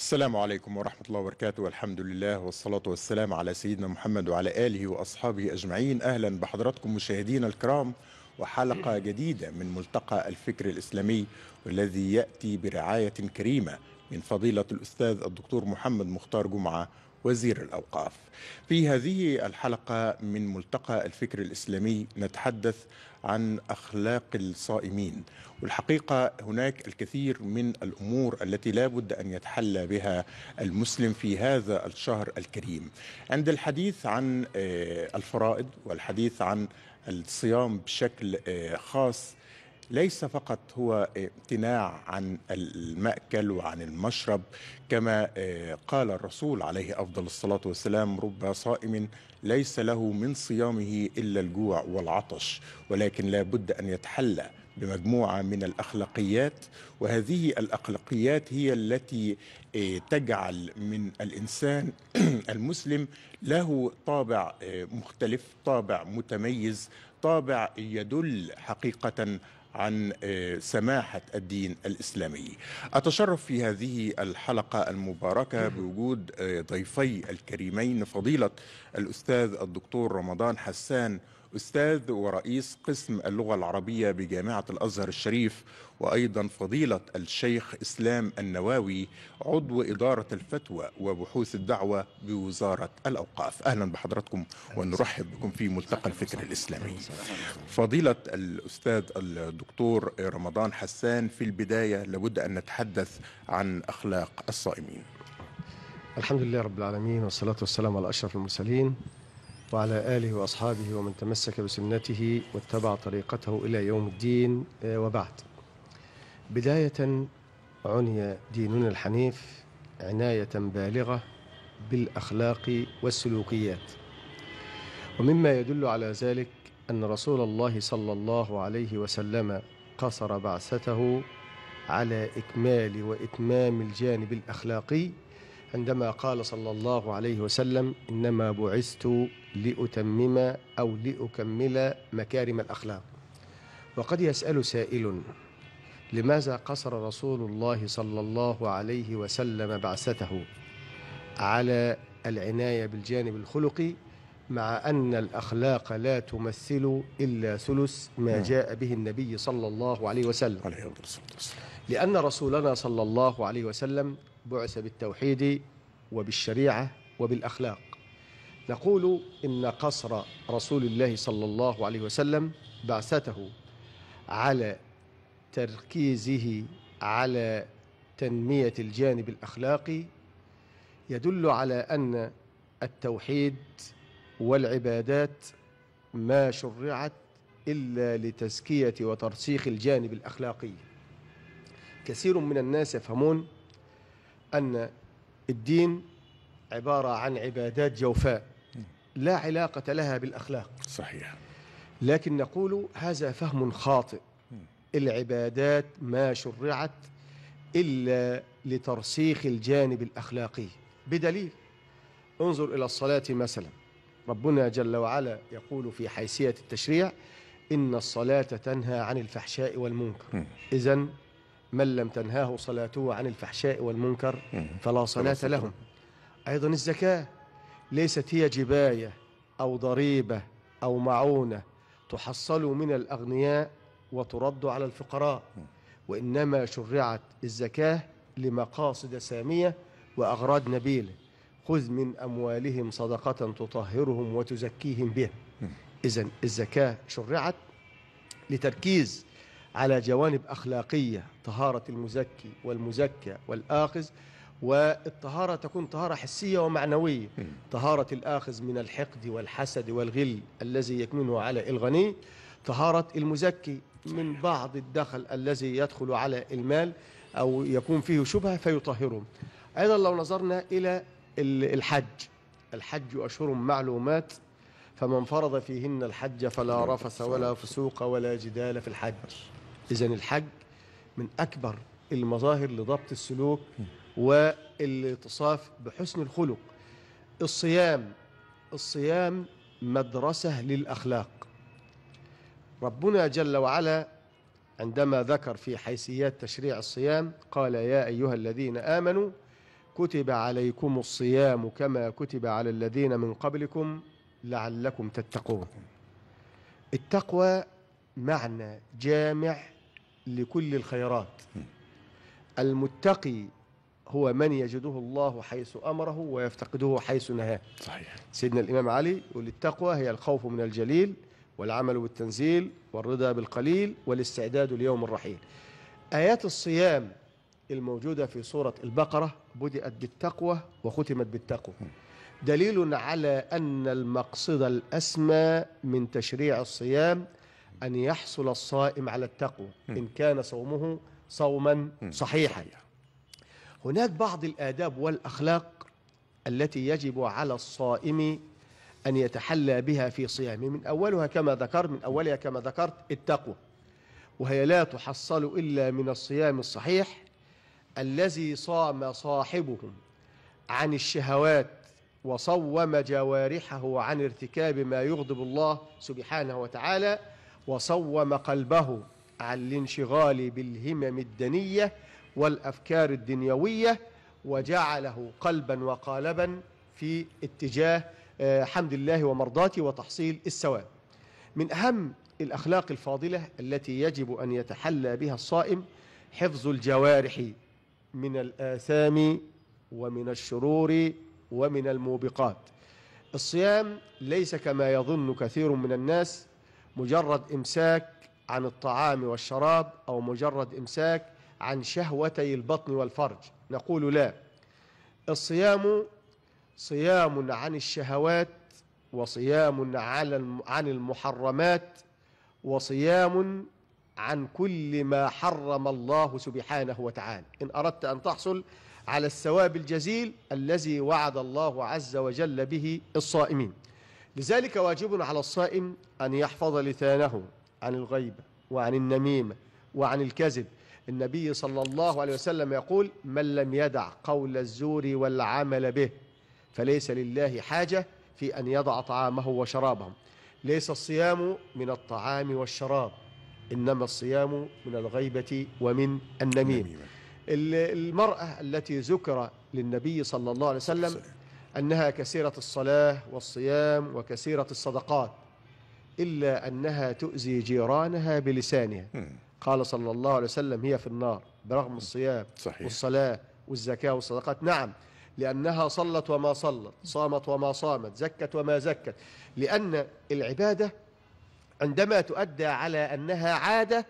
السلام عليكم ورحمة الله وبركاته والحمد لله والصلاة والسلام على سيدنا محمد وعلى آله وأصحابه أجمعين أهلا بحضراتكم مشاهدينا الكرام وحلقة جديدة من ملتقى الفكر الإسلامي والذي يأتي برعاية كريمة من فضيلة الأستاذ الدكتور محمد مختار جمعة وزير الأوقاف في هذه الحلقة من ملتقى الفكر الإسلامي نتحدث عن أخلاق الصائمين والحقيقة هناك الكثير من الأمور التي لا بد أن يتحلى بها المسلم في هذا الشهر الكريم عند الحديث عن آه، الفرائض والحديث عن الصيام بشكل آه، خاص ليس فقط هو آه، امتناع عن المأكل وعن المشرب كما آه، قال الرسول عليه أفضل الصلاة والسلام رب صائم ليس له من صيامه إلا الجوع والعطش ولكن لا بد أن يتحلى بمجموعة من الأخلاقيات وهذه الأخلاقيات هي التي آه، تجعل من الإنسان المسلم له طابع مختلف طابع متميز طابع يدل حقيقة عن آه، سماحة الدين الإسلامي أتشرف في هذه الحلقة المباركة بوجود آه، ضيفي الكريمين فضيلة الأستاذ الدكتور رمضان حسان أستاذ ورئيس قسم اللغة العربية بجامعة الأزهر الشريف وأيضا فضيلة الشيخ إسلام النواوي عضو إدارة الفتوى وبحوث الدعوة بوزارة الأوقاف أهلا بحضراتكم ونرحب بكم في ملتقى الفكر الإسلامي فضيلة الأستاذ الدكتور رمضان حسان في البداية لابد أن نتحدث عن أخلاق الصائمين الحمد لله رب العالمين والصلاة والسلام على أشرف المرسلين وعلى آله وأصحابه ومن تمسك بسنته واتبع طريقته إلى يوم الدين آه، وبعد بداية عني ديننا الحنيف عناية بالغة بالأخلاق والسلوكيات ومما يدل على ذلك أن رسول الله صلى الله عليه وسلم قصر بعثته على إكمال وإتمام الجانب الأخلاقي عندما قال صلى الله عليه وسلم إنما بعثت لأتمم أو لأكمل مكارم الأخلاق وقد يسأل سائل لماذا قصر رسول الله صلى الله عليه وسلم بعثته على العناية بالجانب الخلقي مع أن الأخلاق لا تمثل إلا ثلث ما نعم. جاء به النبي صلى الله عليه وسلم لأن رسولنا صلى الله عليه وسلم بعث بالتوحيد وبالشريعة وبالأخلاق نقول إن قصر رسول الله صلى الله عليه وسلم بعثته على تركيزه على تنمية الجانب الأخلاقي يدل على أن التوحيد والعبادات ما شرعت إلا لتزكية وترسيخ الجانب الأخلاقي كثير من الناس يفهمون أن الدين عبارة عن عبادات جوفاء لا علاقة لها بالأخلاق صحيح لكن نقول هذا فهم خاطئ العبادات ما شرعت إلا لترسيخ الجانب الأخلاقي بدليل انظر إلى الصلاة مثلا ربنا جل وعلا يقول في حيثية التشريع إن الصلاة تنهى عن الفحشاء والمنكر إذا من لم تنهاه صلاته عن الفحشاء والمنكر فلا صلاة لهم أيضا الزكاة ليست هي جباية أو ضريبة أو معونة تحصل من الأغنياء وترد على الفقراء وإنما شرعت الزكاة لمقاصد سامية وأغراض نبيلة خذ من أموالهم صدقة تطهرهم وتزكيهم بها إذا الزكاة شرعت لتركيز على جوانب أخلاقية طهارة المزكي والمزكى والآخذ والطهارة تكون طهارة حسية ومعنوية طهارة الآخذ من الحقد والحسد والغل الذي يكمنه على الغني طهارة المزكي من بعض الدخل الذي يدخل على المال أو يكون فيه شبهة فيطهرهم أيضا لو نظرنا إلى الحج الحج أشهر معلومات فمن فرض فيهن الحج فلا نعم. رفس ولا فسوق ولا جدال في الحج إذا الحج من أكبر المظاهر لضبط السلوك والاتصاف بحسن الخلق الصيام الصيام مدرسة للأخلاق ربنا جل وعلا عندما ذكر في حيثيات تشريع الصيام قال يا أيها الذين آمنوا كتب عليكم الصيام كما كتب على الذين من قبلكم لعلكم تتقون التقوى معنى جامع لكل الخيرات المتقي هو من يجده الله حيث أمره ويفتقده حيث نهاه صحيح سيدنا الإمام علي يقول التقوى هي الخوف من الجليل والعمل بالتنزيل والرضا بالقليل والاستعداد ليوم الرحيل آيات الصيام الموجودة في سورة البقرة بدأت بالتقوى وختمت بالتقوى دليل على أن المقصد الأسمى من تشريع الصيام أن يحصل الصائم على التقوى إن كان صومه صوما صحيحا هناك بعض الآداب والأخلاق التي يجب على الصائم أن يتحلى بها في صيامه من أولها كما ذكرت من أولها كما ذكرت التقوى وهي لا تحصل إلا من الصيام الصحيح الذي صام صاحبه عن الشهوات وصوم جوارحه عن ارتكاب ما يغضب الله سبحانه وتعالى وصوم قلبه عن الانشغال بالهمم الدنيه والأفكار الدنيوية وجعله قلبا وقالبا في اتجاه آه، حمد الله ومرضاته وتحصيل السواب من أهم الأخلاق الفاضلة التي يجب أن يتحلى بها الصائم حفظ الجوارح من الآثام ومن الشرور ومن الموبقات الصيام ليس كما يظن كثير من الناس مجرد إمساك عن الطعام والشراب أو مجرد إمساك عن شهوتي البطن والفرج نقول لا الصيام صيام عن الشهوات وصيام عن المحرمات وصيام عن كل ما حرم الله سبحانه وتعالى إن أردت أن تحصل على الثواب الجزيل الذي وعد الله عز وجل به الصائمين لذلك واجب على الصائم أن يحفظ لسانه عن الغيبة وعن النميمة وعن الكذب النبي صلى الله عليه وسلم يقول من لم يدع قول الزور والعمل به فليس لله حاجة في أن يضع طعامه وشرابه ليس الصيام من الطعام والشراب إنما الصيام من الغيبة ومن النميم المرأة التي ذكر للنبي صلى الله عليه وسلم أنها كثيرة الصلاة والصيام وكثيرة الصدقات إلا أنها تؤذي جيرانها بلسانها قال صلى الله عليه وسلم هي في النار برغم الصيام صحيح. والصلاة والزكاة والصدقات نعم لأنها صلت وما صلت صامت وما صامت زكت وما زكت لأن العبادة عندما تؤدى على أنها عادة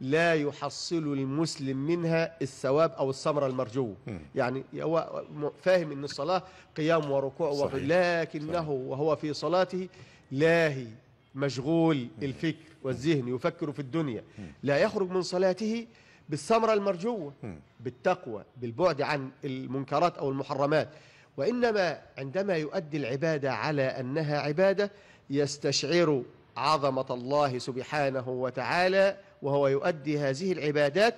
لا يحصل المسلم منها الثواب أو الثمرة المرجوة يعني هو فاهم أن الصلاة قيام وركوع لكنه وهو في صلاته لاهي مشغول الفكر والذهن يفكر في الدنيا لا يخرج من صلاته بالثمرة المرجوة بالتقوى بالبعد عن المنكرات أو المحرمات وإنما عندما يؤدي العبادة على أنها عبادة يستشعر عظمة الله سبحانه وتعالى وهو يؤدي هذه العبادات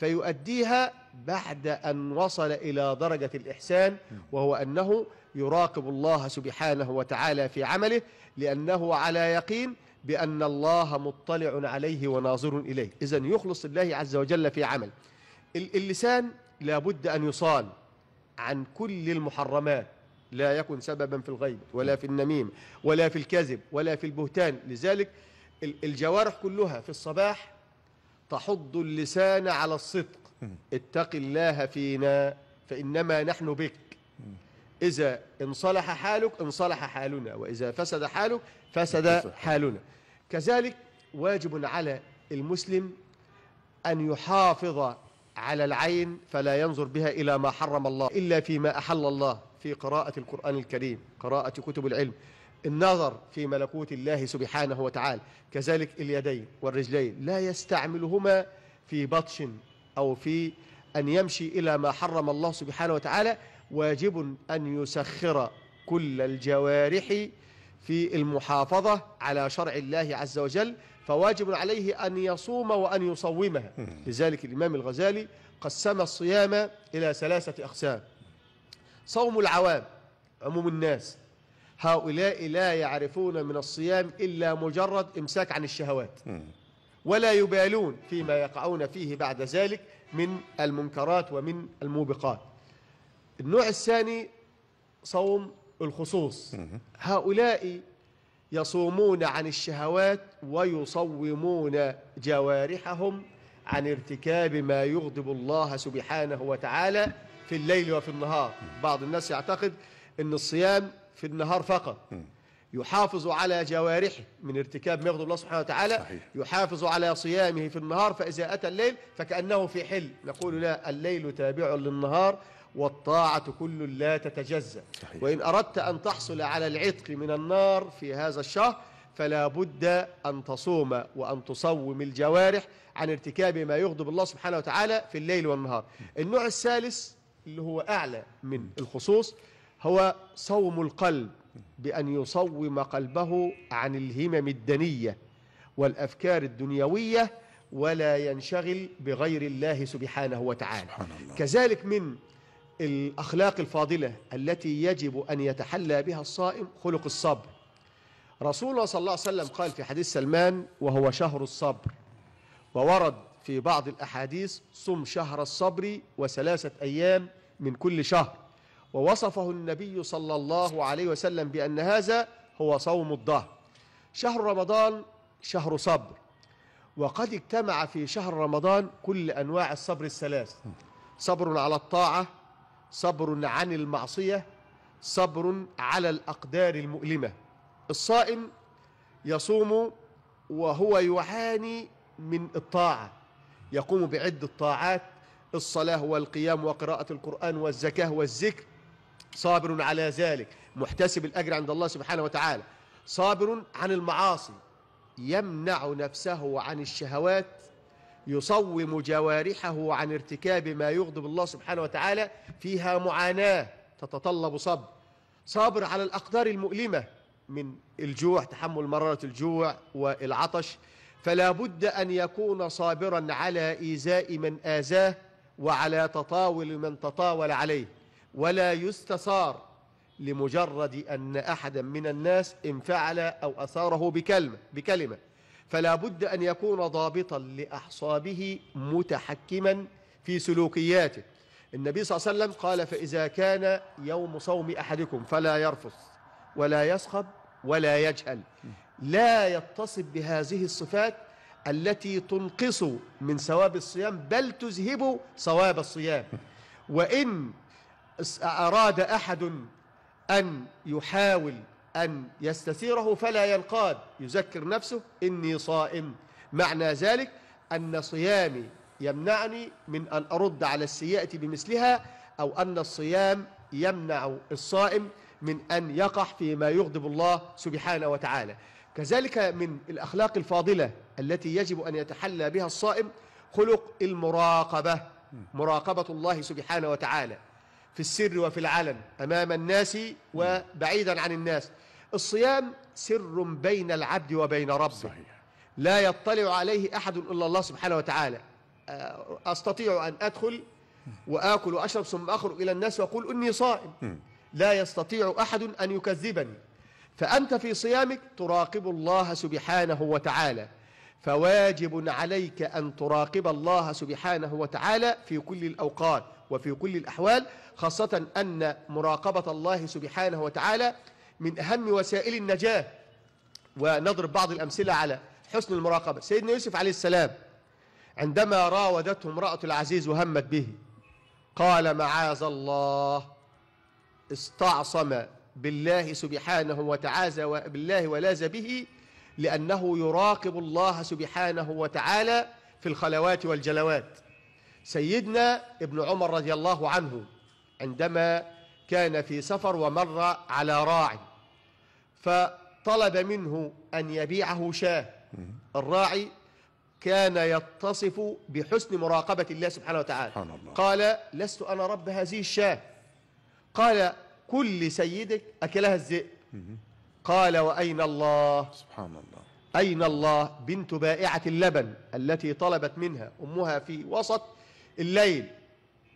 فيؤديها بعد أن وصل إلى درجة الإحسان وهو أنه يراقب الله سبحانه وتعالى في عمله لأنه على يقين بأن الله مطلع عليه وناظر إليه إذا يخلص الله عز وجل في عمل اللسان لابد أن يصان عن كل المحرمات لا يكن سببا في الغيب ولا في النميمة ولا في الكذب ولا في البهتان لذلك الجوارح كلها في الصباح تحض اللسان على الصدق اتق الله فينا فإنما نحن بك إذا انصلح حالك انصلح حالنا وإذا فسد حالك فسد حالنا كذلك واجب على المسلم أن يحافظ على العين فلا ينظر بها إلى ما حرم الله إلا فيما أحل الله في قراءة القرآن الكريم قراءة كتب العلم النظر في ملكوت الله سبحانه وتعالى كذلك اليدين والرجلين لا يستعملهما في بطش أو في أن يمشي إلى ما حرم الله سبحانه وتعالى واجب أن يسخر كل الجوارح في المحافظة على شرع الله عز وجل فواجب عليه أن يصوم وأن يصومها لذلك الإمام الغزالي قسم الصيام إلى ثلاثة أقسام صوم العوام عموم الناس هؤلاء لا يعرفون من الصيام إلا مجرد إمساك عن الشهوات ولا يبالون فيما يقعون فيه بعد ذلك من المنكرات ومن الموبقات النوع الثاني صوم الخصوص هؤلاء يصومون عن الشهوات ويصومون جوارحهم عن ارتكاب ما يغضب الله سبحانه وتعالى في الليل وفي النهار بعض الناس يعتقد أن الصيام في النهار فقط يحافظ على جوارحه من ارتكاب ما يغضب الله سبحانه وتعالى صحيح. يحافظ على صيامه في النهار فإذا أتى الليل فكأنه في حل نقول لا الليل تابع للنهار والطاعة كل لا تتجزأ صحيح. وإن أردت أن تحصل على العتق من النار في هذا الشهر فلا بد أن تصوم وأن تصوم الجوارح عن ارتكاب ما يغضب الله سبحانه وتعالى في الليل والنهار النوع الثالث اللي هو أعلى من الخصوص هو صوم القلب بأن يصوم قلبه عن الهمم الدنية والأفكار الدنيوية ولا ينشغل بغير الله سبحانه وتعالى سبحان الله. كذلك من الأخلاق الفاضلة التي يجب أن يتحلى بها الصائم خلق الصبر رسول الله صلى الله عليه وسلم قال في حديث سلمان وهو شهر الصبر وورد في بعض الأحاديث صم شهر الصبر وثلاثة أيام من كل شهر ووصفه النبي صلى الله عليه وسلم بأن هذا هو صوم الظهر شهر رمضان شهر صبر وقد اجتمع في شهر رمضان كل أنواع الصبر الثلاث صبر على الطاعة صبر عن المعصية صبر على الأقدار المؤلمة الصائم يصوم وهو يعاني من الطاعة يقوم بعدة طاعات الصلاة والقيام وقراءة القرآن والزكاة والذكر صابر على ذلك محتسب الأجر عند الله سبحانه وتعالى صابر عن المعاصي يمنع نفسه عن الشهوات يصوم جوارحه عن ارتكاب ما يغضب الله سبحانه وتعالى فيها معاناة تتطلب صبر صبر على الأقدار المؤلمة من الجوع تحمل مرارة الجوع والعطش فلا بد أن يكون صابرا على إيذاء من آذاه وعلى تطاول من تطاول عليه ولا يستثار لمجرد أن أحدا من الناس انفعل أو أثاره بكلمة, بكلمة فلا بد أن يكون ضابطا لاحصابه متحكما في سلوكياته النبي صلى الله عليه وسلم قال فإذا كان يوم صوم أحدكم فلا يرفث ولا يصخب ولا يجهل لا يتصف بهذه الصفات التي تنقص من ثواب الصيام بل تذهب ثواب الصيام وإن أراد أحد أن يحاول أن يستثيره فلا ينقاد يذكر نفسه إني صائم معنى ذلك أن صيامي يمنعني من أن أرد على السيئة بمثلها أو أن الصيام يمنع الصائم من أن يقع فيما يغضب الله سبحانه وتعالى كذلك من الأخلاق الفاضلة التي يجب أن يتحلى بها الصائم خلق المراقبة مراقبة الله سبحانه وتعالى في السر وفي العلن أمام الناس وبعيدا عن الناس الصيام سر بين العبد وبين ربه صحيح. لا يطلع عليه أحد إلا الله سبحانه وتعالى أستطيع أن أدخل وآكل وأشرب ثم أخرج إلى الناس وأقول إني صائم لا يستطيع أحد أن يكذبني فأنت في صيامك تراقب الله سبحانه وتعالى فواجب عليك أن تراقب الله سبحانه وتعالى في كل الأوقات وفي كل الأحوال خاصة أن مراقبة الله سبحانه وتعالى من أهم وسائل النجاة ونضرب بعض الأمثلة على حسن المراقبة سيدنا يوسف عليه السلام عندما راودته امرأة العزيز وهمت به قال معاذ الله استعصم بالله سبحانه وتعالى بالله ولاز به لأنه يراقب الله سبحانه وتعالى في الخلوات والجلوات سيدنا ابن عمر رضي الله عنه عندما كان في سفر ومر على راعي فطلب منه أن يبيعه شاه الراعي كان يتصف بحسن مراقبة الله سبحانه وتعالى الله. قال لست أنا رب هذه الشاه قال كل سيدك أكلها الذئب قال وأين الله سبحان الله أين الله بنت بائعة اللبن التي طلبت منها أمها في وسط الليل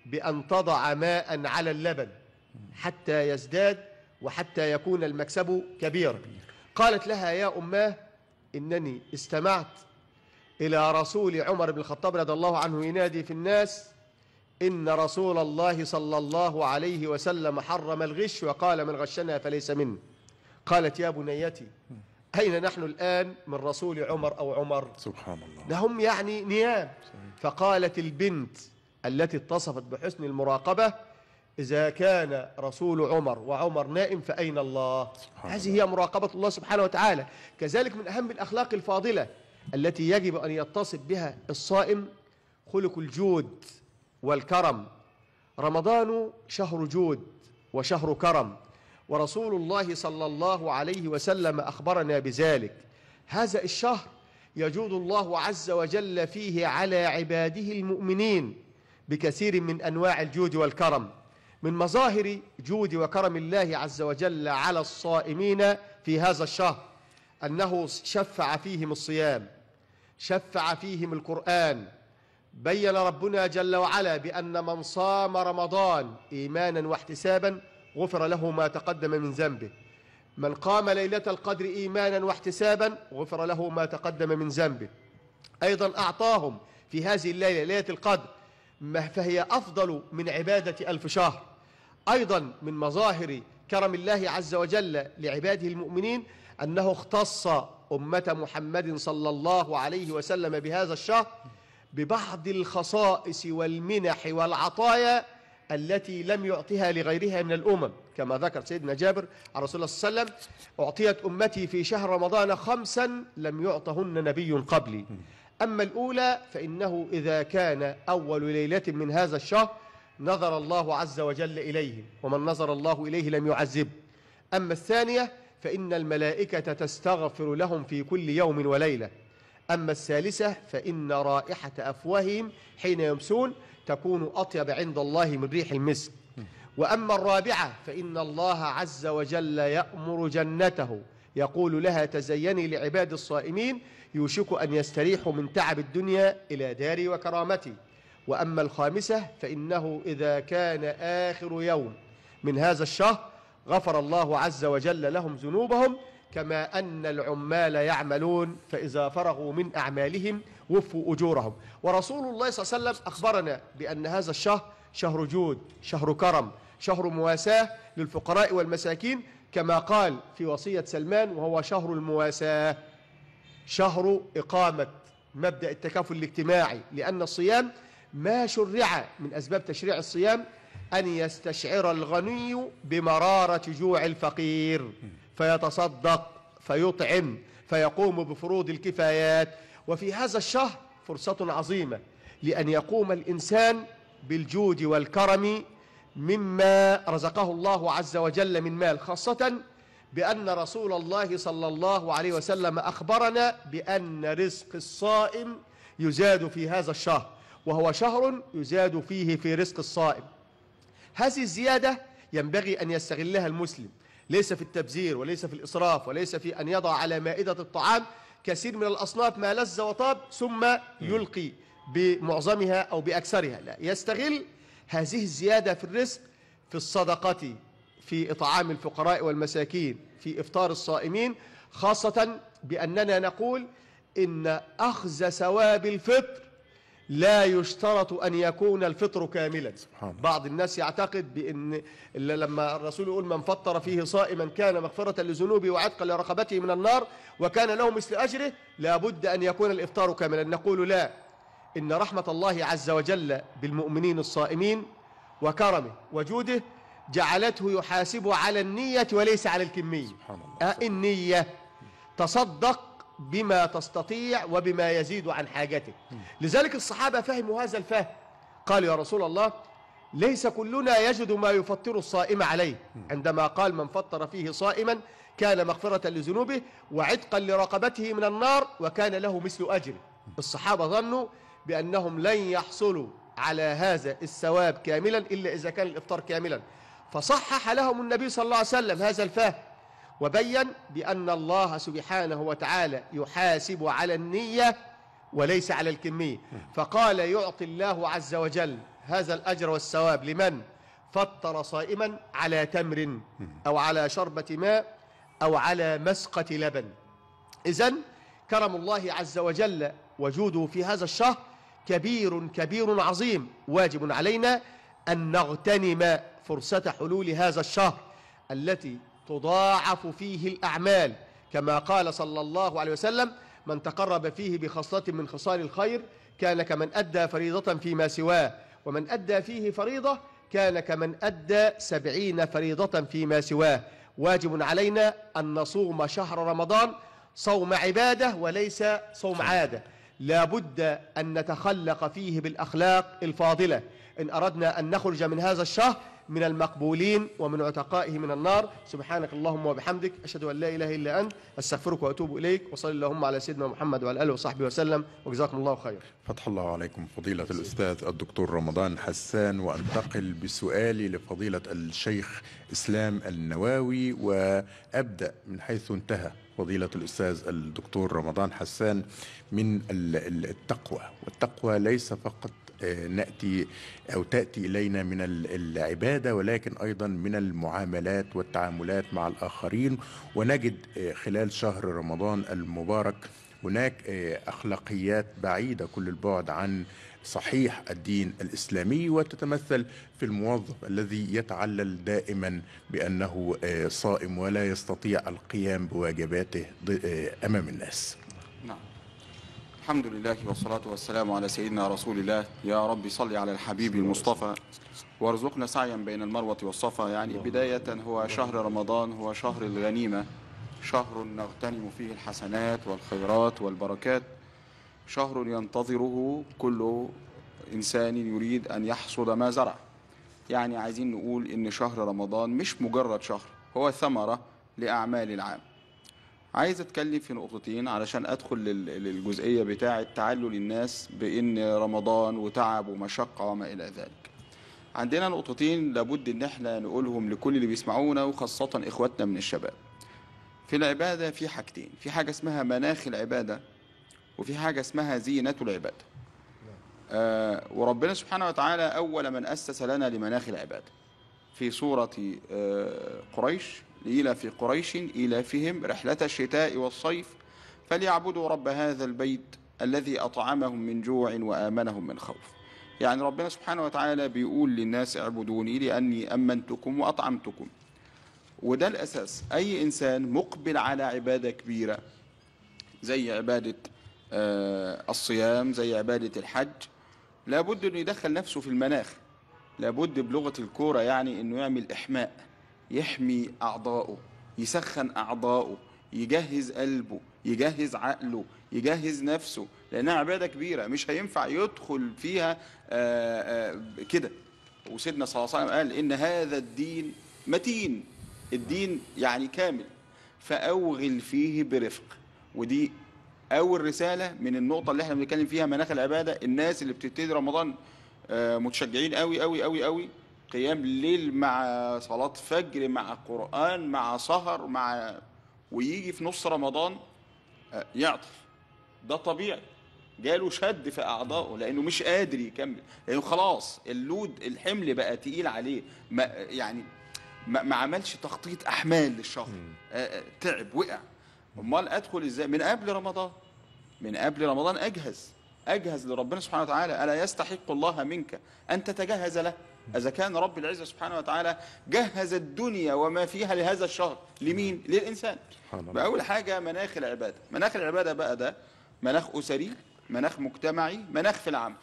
بأن تضع ماء على اللبن حتى يزداد وحتى يكون المكسب كبيرا قالت لها يا أماه إنني استمعت إلى رسول عمر بن الخطاب رضي الله عنه ينادي في الناس إن رسول الله صلى الله عليه وسلم حرم الغش وقال من غشنا فليس منه قالت يا بنيتي أين نحن الآن من رسول عمر أو عمر سبحان الله لهم يعني نيام فقالت البنت التي اتصفت بحسن المراقبة إذا كان رسول عمر وعمر نائم فأين الله هذه هي مراقبة الله سبحانه وتعالى كذلك من أهم الأخلاق الفاضلة التي يجب أن يتصف بها الصائم خلق الجود والكرم رمضان شهر جود وشهر كرم ورسول الله صلى الله عليه وسلم أخبرنا بذلك هذا الشهر يجود الله عز وجل فيه على عباده المؤمنين بكثير من أنواع الجود والكرم من مظاهر جود وكرم الله عز وجل على الصائمين في هذا الشهر أنه شفع فيهم الصيام شفع فيهم القرآن بين ربنا جل وعلا بأن من صام رمضان إيمانا واحتسابا غفر له ما تقدم من ذنبه من قام ليلة القدر إيمانا واحتسابا غفر له ما تقدم من ذنبه أيضا أعطاهم في هذه الليلة ليلة القدر فهي أفضل من عبادة ألف شهر أيضا من مظاهر كرم الله عز وجل لعباده المؤمنين أنه اختص أمة محمد صلى الله عليه وسلم بهذا الشهر ببعض الخصائص والمنح والعطايا التي لم يعطها لغيرها من الأمم كما ذكر سيدنا جابر على رسول الله صلى الله عليه وسلم أعطيت أمتي في شهر رمضان خمسا لم يعطهن نبي قبلي أما الأولى فإنه إذا كان أول ليلة من هذا الشهر نظر الله عز وجل إليهم ومن نظر الله إليه لم يعذبه أما الثانية فإن الملائكة تستغفر لهم في كل يوم وليلة أما الثالثة فإن رائحة أفواههم حين يمسون تكون أطيب عند الله من ريح المسك وأما الرابعة فإن الله عز وجل يأمر جنته يقول لها تزيني لعباد الصائمين يوشك أن يستريحوا من تعب الدنيا إلى داري وكرامتي وأما الخامسة فإنه إذا كان آخر يوم من هذا الشهر غفر الله عز وجل لهم ذنوبهم كما أن العمال يعملون فإذا فرغوا من أعمالهم وفوا أجورهم ورسول الله صلى الله عليه وسلم أخبرنا بأن هذا الشهر شهر جود شهر كرم شهر مواساة للفقراء والمساكين كما قال في وصية سلمان وهو شهر المواساة شهر إقامة مبدأ التكافل الاجتماعي لأن الصيام ما شرع من أسباب تشريع الصيام أن يستشعر الغني بمرارة جوع الفقير فيتصدق فيطعم فيقوم بفروض الكفايات وفي هذا الشهر فرصة عظيمة لأن يقوم الإنسان بالجود والكرم مما رزقه الله عز وجل من مال خاصة بأن رسول الله صلى الله عليه وسلم أخبرنا بأن رزق الصائم يزاد في هذا الشهر وهو شهر يزاد فيه في رزق الصائم هذه الزيادة ينبغي أن يستغلها المسلم ليس في التبذير وليس في الإسراف وليس في أن يضع على مائدة الطعام كثير من الأصناف ما لذ وطاب ثم يلقي بمعظمها أو بأكثرها لا يستغل هذه الزيادة في الرزق في الصدقة في إطعام الفقراء والمساكين في إفطار الصائمين خاصة بأننا نقول إن أخذ ثواب الفطر لا يشترط أن يكون الفطر كاملا سبحان بعض الناس يعتقد بأن لما الرسول يقول من فطر فيه صائما كان مغفرة لذنوبه وعتقا لرقبته من النار وكان له مثل أجره لابد أن يكون الإفطار كاملا نقول لا إن رحمة الله عز وجل بالمؤمنين الصائمين وكرمه وجوده جعلته يحاسب على النية وليس على الكمية سبحان الله آه النية تصدق بما تستطيع وبما يزيد عن حاجتك لذلك الصحابة فهموا هذا الفهم قالوا يا رسول الله ليس كلنا يجد ما يفطر الصائم عليه عندما قال من فطر فيه صائما كان مغفرة لذنوبه وعتقا لرقبته من النار وكان له مثل أجره الصحابة ظنوا بأنهم لن يحصلوا على هذا الثواب كاملا إلا إذا كان الإفطار كاملا فصحح لهم النبي صلى الله عليه وسلم هذا الفهم وبين بأن الله سبحانه وتعالى يحاسب على النية وليس على الكمية فقال يعطي الله عز وجل هذا الأجر والثواب لمن فطر صائما على تمر أو على شربة ماء أو على مسقة لبن إذن كرم الله عز وجل وجوده في هذا الشهر كبير كبير عظيم واجب علينا أن نغتنم فرصة حلول هذا الشهر التي تضاعف فيه الأعمال كما قال صلى الله عليه وسلم من تقرب فيه بخصلة من خصال الخير كان كمن أدى فريضة فيما سواه ومن أدى فيه فريضة كان كمن أدى سبعين فريضة فيما سواه واجب علينا أن نصوم شهر رمضان صوم عبادة وليس صوم عادة لا بد أن نتخلق فيه بالأخلاق الفاضلة إن أردنا أن نخرج من هذا الشهر من المقبولين ومن عتقائه من النار سبحانك اللهم وبحمدك أشهد أن لا إله إلا أنت أستغفرك وأتوب إليك وصلى اللهم على سيدنا محمد وعلى آله وصحبه وسلم وجزاكم الله خير فتح الله عليكم فضيلة الأستاذ الدكتور رمضان حسان وأنتقل بسؤالي لفضيلة الشيخ إسلام النواوي وأبدأ من حيث انتهى فضيلة الأستاذ الدكتور رمضان حسان من التقوى والتقوى ليس فقط آه، ناتي او تاتي الينا من العباده ولكن ايضا من المعاملات والتعاملات مع الاخرين ونجد آه، خلال شهر رمضان المبارك هناك آه، اخلاقيات بعيده كل البعد عن صحيح الدين الاسلامي وتتمثل في الموظف الذي يتعلل دائما بانه صائم ولا يستطيع القيام بواجباته امام الناس. نعم. الحمد لله والصلاة والسلام على سيدنا رسول الله يا رب صل على الحبيب المصطفى وارزقنا سعيا بين المروة والصفا يعني بداية هو شهر رمضان هو شهر الغنيمة شهر نغتنم فيه الحسنات والخيرات والبركات شهر ينتظره كل إنسان يريد أن يحصد ما زرع يعني عايزين نقول إن شهر رمضان مش مجرد شهر هو ثمرة لأعمال العام عايز اتكلم في نقطتين علشان ادخل للجزئيه بتاعه تعلل الناس بان رمضان وتعب ومشقه وما الى ذلك. عندنا نقطتين لابد ان احنا نقولهم لكل اللي بيسمعونا وخاصه اخواتنا من الشباب. في العباده في حاجتين، في حاجه اسمها مناخ العباده وفي حاجه اسمها زينه العباده. آه وربنا سبحانه وتعالى اول من اسس لنا لمناخ العباده. في سوره آه قريش لإيلاف قريش إيلافهم رحلة الشتاء والصيف فليعبدوا رب هذا البيت الذي أطعمهم من جوع وآمنهم من خوف يعني ربنا سبحانه وتعالى بيقول للناس اعبدوني لأني أمنتكم وأطعمتكم وده الأساس أي إنسان مقبل على عبادة كبيرة زي عبادة آه، الصيام زي عبادة الحج لابد أنه يدخل نفسه في المناخ لابد بلغة الكورة يعني أنه يعمل إحماء يحمي أعضاؤه يسخن أعضاؤه يجهز قلبه يجهز عقله يجهز نفسه لأنها عبادة كبيرة مش هينفع يدخل فيها آه، آه، كده وسيدنا صلى الله عليه وسلم قال إن هذا الدين متين الدين يعني كامل فأوغل فيه برفق ودي أول رسالة من النقطة اللي احنا بنتكلم فيها مناخ العبادة الناس اللي بتبتدي رمضان آه، متشجعين قوي قوي قوي قوي قيام الليل مع صلاة فجر مع قرآن مع سهر مع ويجي في نص رمضان آه، يعطل ده طبيعي جاله شد في أعضائه لأنه مش قادر يكمل لأنه خلاص اللود الحمل بقى تقيل عليه ما يعني ما, ما عملش تخطيط أحمال للشهر آه، آه، تعب وقع أمال أدخل إزاي من قبل رمضان من قبل رمضان أجهز أجهز لربنا سبحانه وتعالى ألا يستحق الله منك أن تتجهز له إذا كان رب العزة سبحانه وتعالى جهز الدنيا وما فيها لهذا الشهر لمين؟ للإنسان بأول حاجة مناخ العبادة مناخ العبادة بقى ده مناخ أسري مناخ مجتمعي مناخ في العمل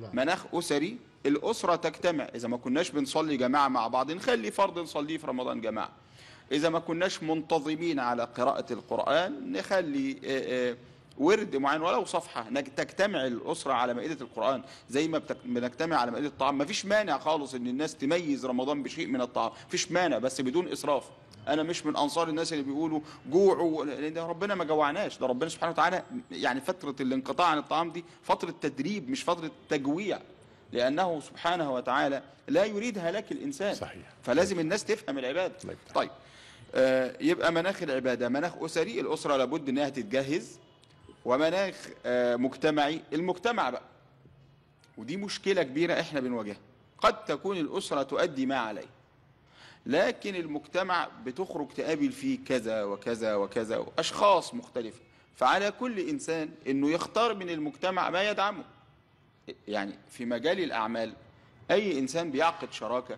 نعم. مناخ أسري الأسرة تجتمع إذا ما كناش بنصلي جماعة مع بعض نخلي فرض نصليه في رمضان جماعة إذا ما كناش منتظمين على قراءة القرآن نخلي ورد معين ولو صفحه تجتمع الاسره على مائده القران زي ما بنجتمع على مائده الطعام ما فيش مانع خالص ان الناس تميز رمضان بشيء من الطعام فيش مانع بس بدون اسراف انا مش من انصار الناس اللي بيقولوا جوعوا لان ده ربنا ما جوعناش ده ربنا سبحانه وتعالى يعني فتره الانقطاع عن الطعام دي فتره تدريب مش فتره تجويع لانه سبحانه وتعالى لا يريد هلاك الانسان صحيح. فلازم الناس تفهم العباده طيب, طيب، آه يبقى مناخ العباده مناخ اسري الاسره لابد انها تتجهز ومناخ آه، مجتمعي المجتمع بقى ودي مشكلة كبيرة احنا بنواجهها قد تكون الأسرة تؤدي ما عليه لكن المجتمع بتخرج تقابل فيه كذا وكذا وكذا وأشخاص مختلفة فعلى كل إنسان أنه يختار من المجتمع ما يدعمه يعني في مجال الأعمال أي إنسان بيعقد شراكة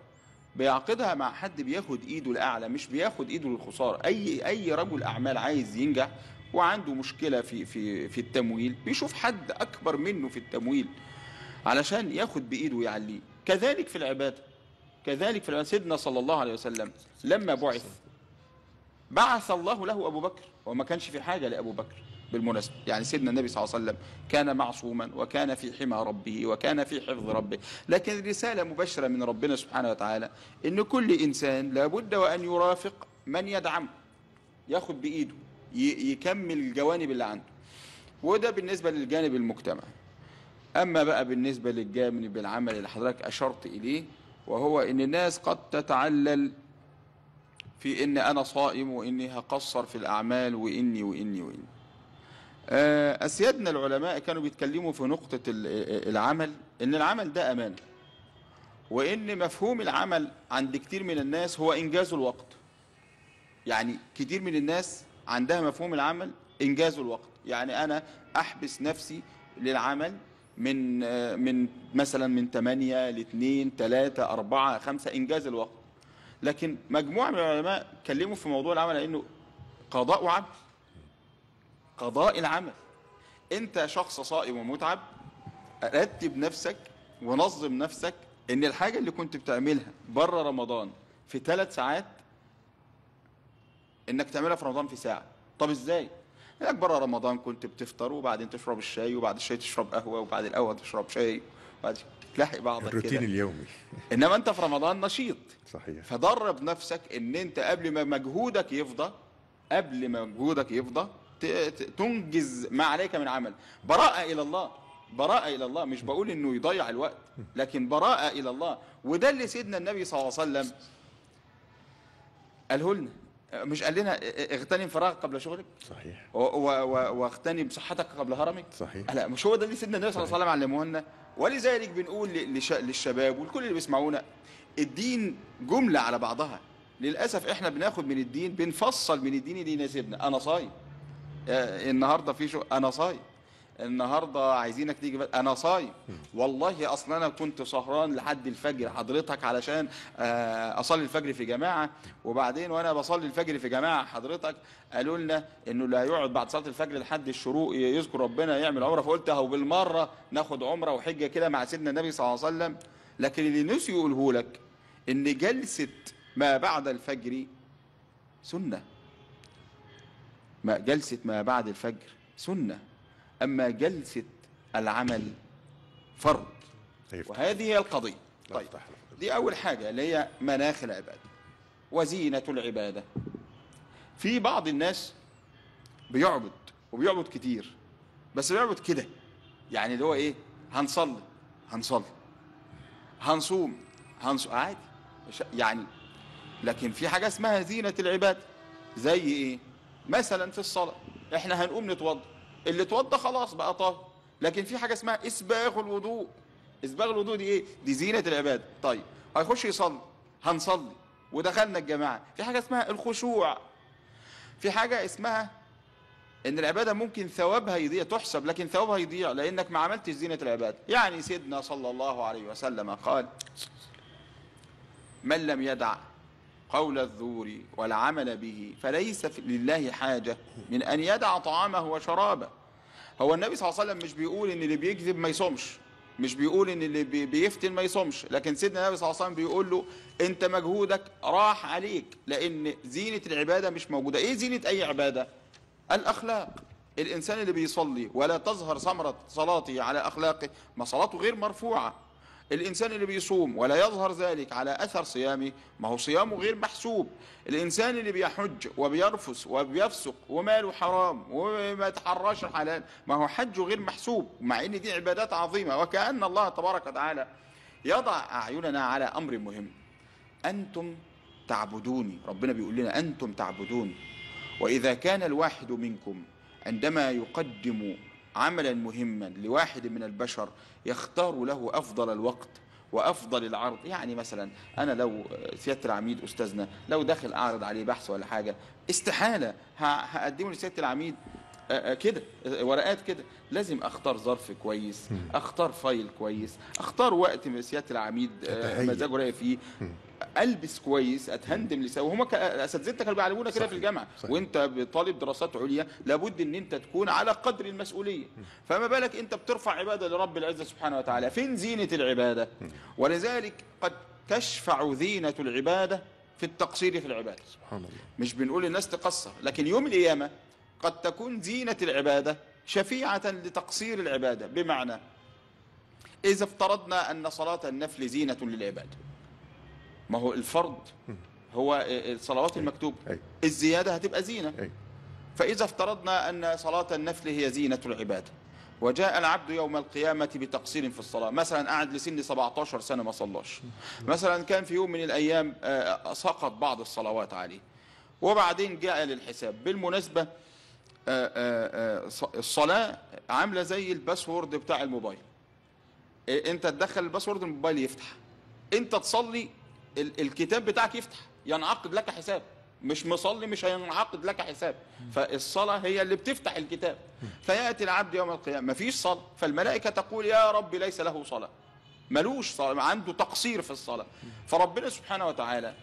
بيعقدها مع حد بياخد ايده الاعلى مش بياخد ايده للخساره اي اي رجل اعمال عايز ينجح وعنده مشكله في في في التمويل بيشوف حد اكبر منه في التمويل علشان ياخد بايده ويعليه كذلك في العباده كذلك في العباده سيدنا صلى الله عليه وسلم لما بعث بعث الله له ابو بكر وما كانش في حاجه لابو بكر بالمناسبة يعني سيدنا النبي صلى الله عليه وسلم كان معصوما وكان في حمى ربه وكان في حفظ ربه لكن رسالة مباشرة من ربنا سبحانه وتعالى أن كل إنسان لابد وأن يرافق من يدعمه ياخد بإيده يكمل الجوانب اللي عنده وده بالنسبة للجانب المجتمعي أما بقى بالنسبة للجانب العمل اللي حضرتك أشرت إليه وهو إن الناس قد تتعلل في إن أنا صائم وإني هقصر في الأعمال وإني وإني وإني آه، أسيادنا العلماء كانوا بيتكلموا في نقطة العمل إن العمل ده أمانة وإن مفهوم العمل عند كتير من الناس هو إنجاز الوقت يعني كتير من الناس عندها مفهوم العمل انجاز الوقت يعني انا احبس نفسي للعمل من من مثلا من 8 ل 2 3 4 5 انجاز الوقت لكن مجموعه من العلماء اتكلموا في موضوع العمل انه قضاء وعمل قضاء العمل انت شخص صائم ومتعب رتب نفسك ونظم نفسك ان الحاجه اللي كنت بتعملها بره رمضان في ثلاث ساعات انك تعملها في رمضان في ساعه طب ازاي هناك بره رمضان كنت بتفطر وبعدين تشرب الشاي وبعد الشاي تشرب قهوه وبعد القهوه تشرب شاي وبعد تلاحق بعضك الروتين كده. اليومي انما انت في رمضان نشيط صحيح فدرب نفسك ان انت قبل ما مجهودك يفضى قبل ما مجهودك يفضى تنجز ما عليك من عمل براءه الى الله براءة إلى الله مش بقول إنه يضيع الوقت لكن براءة إلى الله وده اللي سيدنا النبي صلى الله عليه وسلم قاله لنا مش قال لنا اغتنم فراغك قبل شغلك صحيح واغتنم صحتك قبل هرمك صحيح لا مش هو ده اللي سيدنا النبي صلى الله عليه وسلم علمه لنا ولذلك بنقول للشباب والكل اللي بيسمعونا الدين جمله على بعضها للاسف احنا بناخد من الدين بنفصل من الدين اللي يناسبنا انا صايم آه، النهارده في شو انا صايم النهارده عايزينك تيجي بقى. انا صايم والله اصلا انا كنت سهران لحد الفجر حضرتك علشان آه، اصلي الفجر في جماعه وبعدين وانا بصلي الفجر في جماعه حضرتك قالوا لنا انه لا يقعد بعد صلاه الفجر لحد الشروق يذكر ربنا يعمل عمره فقلت اهو بالمره ناخد عمره وحجه كده مع سيدنا النبي صلى الله عليه وسلم لكن اللي نسي يقوله لك ان جلسه ما بعد الفجر سنه ما جلسه ما بعد الفجر سنه أما جلسة العمل فرض طيب. وهذه هي القضية طيب دي أول حاجة اللي هي مناخ العبادة وزينة العبادة في بعض الناس بيعبد وبيعبد كتير بس بيعبد كده يعني اللي هو ايه هنصلي هنصلي هنصوم هنصوم عادي يعني لكن في حاجه اسمها زينه العباده زي ايه مثلا في الصلاه احنا هنقوم نتوضا اللي اتوضى خلاص بقى طاهر لكن في حاجة اسمها اسباغ الوضوء اسباغ الوضوء دي ايه دي زينة العبادة طيب هيخش يصلي هنصلي ودخلنا الجماعة في حاجة اسمها الخشوع في حاجة اسمها ان العبادة ممكن ثوابها يضيع تحسب لكن ثوابها يضيع لانك ما عملتش زينة العبادة يعني سيدنا صلى الله عليه وسلم قال من لم يدع قول الذور والعمل به فليس لله حاجة من أن يدع طعامه وشرابه هو النبي صلى الله عليه وسلم مش بيقول إن اللي بيكذب ما يصومش مش بيقول ان اللي بيفتن ما يصومش لكن سيدنا النبي صلى الله عليه وسلم بيقول له انت مجهودك راح عليك لان زينه العباده مش موجوده ايه زينه اي عباده الاخلاق الانسان اللي بيصلي ولا تظهر ثمره صلاته على اخلاقه ما صلاته غير مرفوعه الإنسان اللي بيصوم ولا يظهر ذلك على أثر صيامه ما هو صيامه غير محسوب الإنسان اللي بيحج وبيرفس وبيفسق وماله حرام وما يتحراش حلال ما هو حجه غير محسوب مع إن دي عبادات عظيمة وكأن الله تبارك وتعالى يضع أعيننا على أمر مهم أنتم تعبدوني ربنا بيقول لنا أنتم تعبدوني وإذا كان الواحد منكم عندما يقدم عملا مهما لواحد من البشر يختار له أفضل الوقت وافضل العرض يعني مثلا انا لو سياده العميد استاذنا لو داخل اعرض عليه بحث ولا حاجه استحاله هقدمه لسياده العميد كده ورقات كده لازم اختار ظرف كويس اختار فايل كويس اختار وقت سياده العميد آه، مزاجه رايق فيه البس كويس اتهندم لسه وهما اساتذتنا كانوا بيعلمونا كده في الجامعه صحيح. وانت طالب دراسات عليا لابد ان انت تكون على قدر المسؤوليه فما بالك انت بترفع عباده لرب العزه سبحانه وتعالى فين زينه العباده ولذلك قد تشفع زينه العباده في التقصير في العباده سبحان الله مش بنقول الناس تقصر لكن يوم القيامه قد تكون زينه العباده شفيعه لتقصير العباده بمعنى اذا افترضنا ان صلاه النفل زينه للعباده ما هو الفرض هو الصلوات المكتوبة الزيادة هتبقى زينة فإذا افترضنا أن صلاة النفل هي زينة العبادة وجاء العبد يوم القيامة بتقصير في الصلاة مثلا قعد لسن 17 سنة ما صلاش مثلا كان في يوم من الأيام آه، سقط بعض الصلوات عليه وبعدين جاء للحساب بالمناسبة آه، آه، الصلاة عاملة زي الباسورد بتاع الموبايل انت تدخل الباسورد الموبايل يفتح انت تصلي الكتاب بتاعك يفتح ينعقد لك حساب مش مصلي مش هينعقد لك حساب فالصلاة هي اللي بتفتح الكتاب فيأتي العبد يوم القيامة مفيش صلاة فالملائكة تقول يا رب ليس له صلاة ملوش صلاة عنده تقصير في الصلاة فربنا سبحانه وتعالى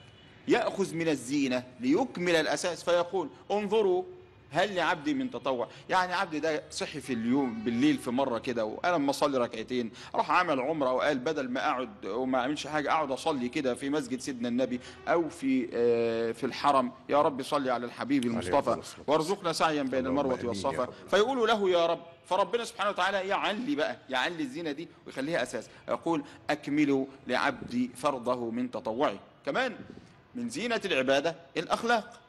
يأخذ من الزينة ليكمل الأساس فيقول انظروا هل لعبدي من تطوع يعني عبدي ده صحي في اليوم بالليل في مره كده وانا لما اصلي ركعتين راح عمل عمره وقال بدل ما اقعد وما اعملش حاجه اقعد اصلي كده في مسجد سيدنا النبي او في آه، في الحرم يا رب صلي على الحبيب المصطفى وارزقنا سعيا بين المروه والصفا فيقول له يا رب فربنا سبحانه وتعالى يعلي بقى يعلي الزينه دي ويخليها اساس يقول اكملوا لعبدي فرضه من تطوعي كمان من زينه العباده الاخلاق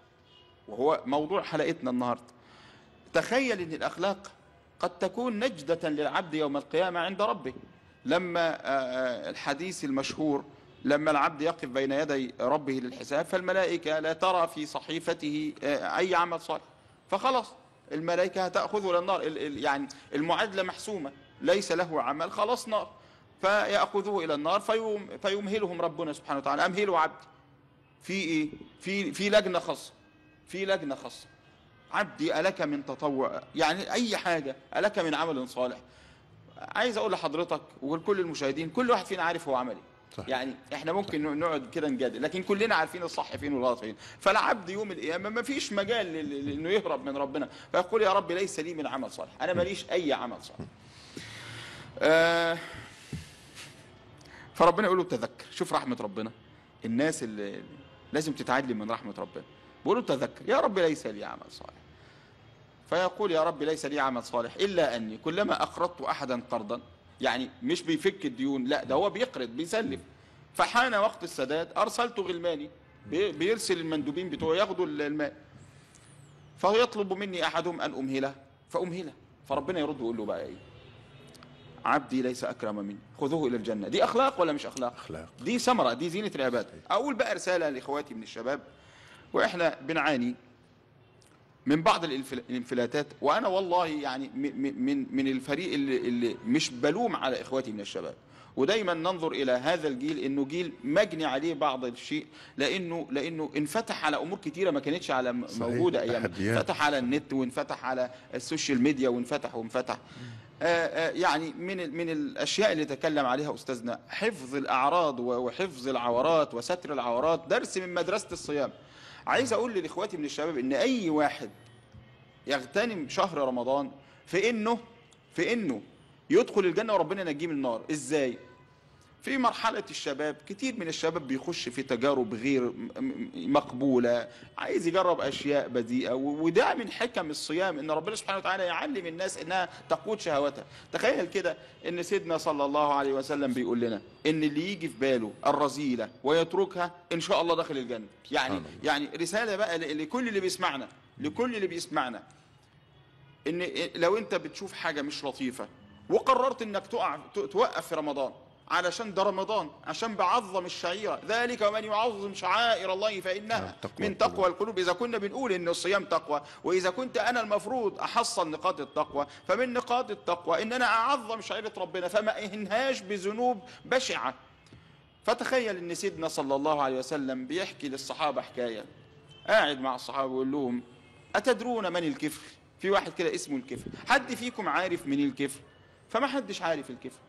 وهو موضوع حلقتنا النهارده تخيل ان الاخلاق قد تكون نجدة للعبد يوم القيامة عند ربه لما آه، آه، الحديث المشهور لما العبد يقف بين يدي ربه للحساب فالملائكة لا ترى في صحيفته آه، أي عمل صالح فخلاص الملائكة تأخذه للنار يعني المعادلة محسومة ليس له عمل خلاص نار فيأخذوه إلى النار فيمهلهم ربنا سبحانه وتعالى أمهلوا عبدي في إيه؟ في في لجنة خاصة في لجنة خاصة عبدي ألك من تطوع يعني أي حاجة ألك من عمل صالح عايز أقول لحضرتك ولكل المشاهدين كل واحد فينا عارف هو عمل إيه صح. يعني احنا ممكن صح. نقعد كده نجادل لكن كلنا عارفين الصح فين والغلط فين فالعبد يوم القيامه ما فيش مجال انه يهرب من ربنا فيقول يا رب ليس لي من عمل صالح انا ماليش اي عمل صالح آه، فربنا يقول له تذكر شوف رحمه ربنا الناس اللي لازم تتعلم من رحمه ربنا بقول له تذكر يا رب ليس لي عمل صالح فيقول يا رب ليس لي عمل صالح إلا أني كلما أقرضت أحدا قرضا يعني مش بيفك الديون لا ده هو بيقرض بيسلف فحان وقت السداد أرسلت غلماني بيرسل المندوبين بتوعه ياخدوا المال فهو يطلب مني أحدهم أن أمهله فأمهله فربنا يرد ويقول له بقى إيه عبدي ليس أكرم مني خذوه إلى الجنة دي أخلاق ولا مش أخلاق, أخلاق. دي ثمرة دي زينة العبادة أيوة. أقول بقى رسالة لإخواتي من الشباب واحنا بنعاني من بعض الانفلاتات وانا والله يعني من من الفريق اللي, اللي مش بلوم على اخواتي من الشباب ودايما ننظر الى هذا الجيل انه جيل مجني عليه بعض الشيء لانه لانه انفتح على امور كثيره ما كانتش على موجوده ايام انفتح على النت وانفتح على السوشيال ميديا وانفتح وانفتح آه، آه، يعني من من الاشياء اللي تكلم عليها استاذنا حفظ الاعراض وحفظ العورات وستر العورات درس من مدرسه الصيام عايز اقول لاخواتي من الشباب ان اي واحد يغتنم شهر رمضان في انه في انه يدخل الجنه وربنا ينجيه من النار ازاي في مرحلة الشباب كتير من الشباب بيخش في تجارب غير مقبولة عايز يجرب أشياء بديئة وده من حكم الصيام إن ربنا سبحانه وتعالى يعلم الناس إنها تقود شهواتها تخيل كده إن سيدنا صلى الله عليه وسلم بيقول لنا إن اللي يجي في باله الرذيلة ويتركها إن شاء الله داخل الجنة يعني يعني رسالة بقى لكل اللي بيسمعنا لكل اللي بيسمعنا إن لو أنت بتشوف حاجة مش لطيفة وقررت إنك تقع توقف في رمضان علشان ده رمضان عشان بعظم الشعيرة ذلك ومن يعظم شعائر الله فإنها نعم، من تقوى القلوب إذا كنا بنقول إن الصيام تقوى وإذا كنت أنا المفروض أحصل نقاط التقوى فمن نقاط التقوى إن أنا أعظم شعيرة ربنا فما إهنهاش بذنوب بشعة فتخيل إن سيدنا صلى الله عليه وسلم بيحكي للصحابة حكاية قاعد مع الصحابة ويقول لهم أتدرون من الكفر في واحد كده اسمه الكفر حد فيكم عارف من الكفر فما حدش عارف الكفر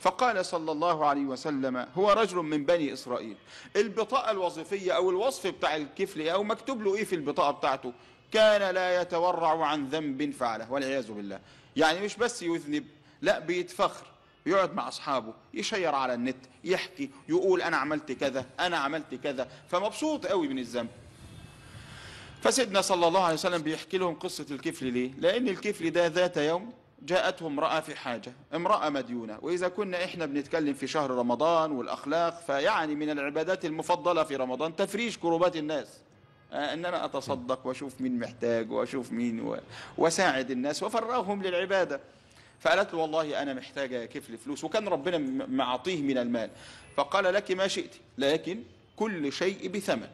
فقال صلى الله عليه وسلم هو رجل من بني إسرائيل البطاقة الوظيفية أو الوصف بتاع الكفل أو مكتوب له إيه في البطاقة بتاعته كان لا يتورع عن ذنب فعله والعياذ بالله يعني مش بس يذنب لا بيتفخر يقعد مع اصحابه يشير على النت يحكي يقول انا عملت كذا انا عملت كذا فمبسوط قوي من الذنب فسيدنا صلى الله عليه وسلم بيحكي لهم قصة الكفل ليه لان الكفل ده ذات يوم جاءته امرأة في حاجة امرأة مديونة وإذا كنا إحنا بنتكلم في شهر رمضان والأخلاق فيعني من العبادات المفضلة في رمضان تفريج كروبات الناس آه، أن أنا أتصدق وأشوف مين محتاج وأشوف مين و... وساعد الناس وفرغهم للعبادة فقالت له والله أنا محتاجة كفل فلوس وكان ربنا معطيه من المال فقال لك ما شئت لكن كل شيء بثمن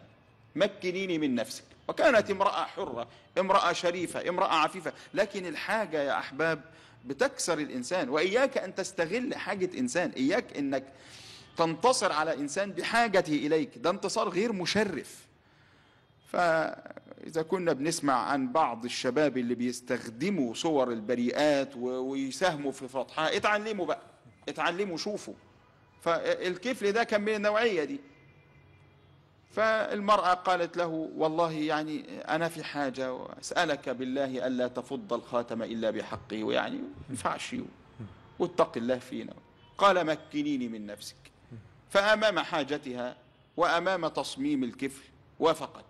مكنيني من نفسك وكانت امرأة حرة امرأة شريفة امرأة عفيفة لكن الحاجة يا أحباب بتكسر الإنسان وإياك أن تستغل حاجة إنسان إياك أنك تنتصر على إنسان بحاجته إليك ده انتصار غير مشرف فإذا كنا بنسمع عن بعض الشباب اللي بيستخدموا صور البريئات ويساهموا في فضحها اتعلموا بقى اتعلموا شوفوا فالكفل ده كان من النوعية دي فالمرأة قالت له والله يعني أنا في حاجة وأسألك بالله ألا تفض الخاتم إلا بحقه ويعني ينفعش واتق الله فينا قال مكنيني من نفسك فأمام حاجتها وأمام تصميم الكفل وافقت